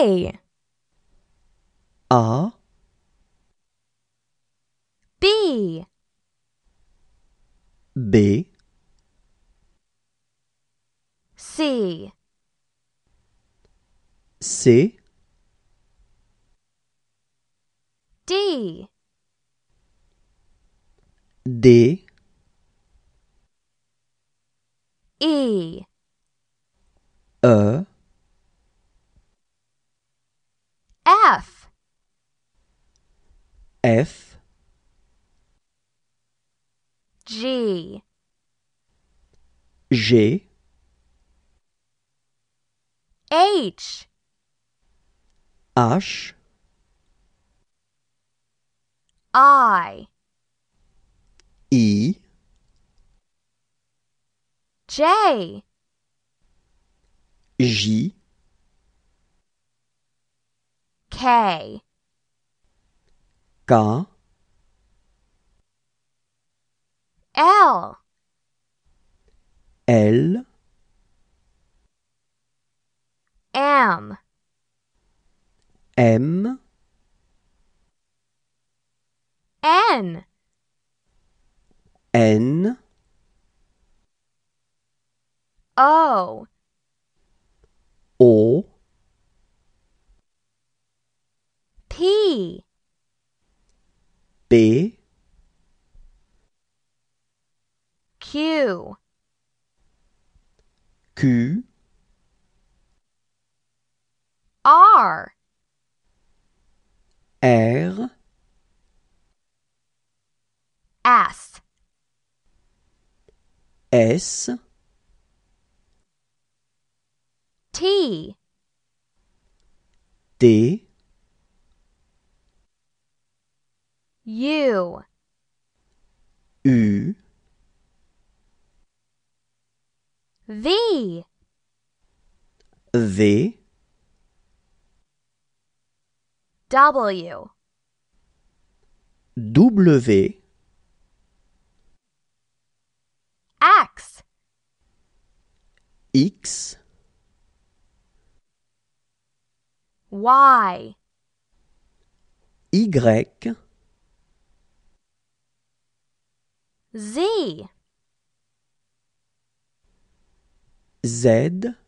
A R B B C C D D E E F G G H H I E J J K Có. L. L. M. M. B Q Q R R S S T D U. V. V. W. W. X. X. Y. Y. Z. Z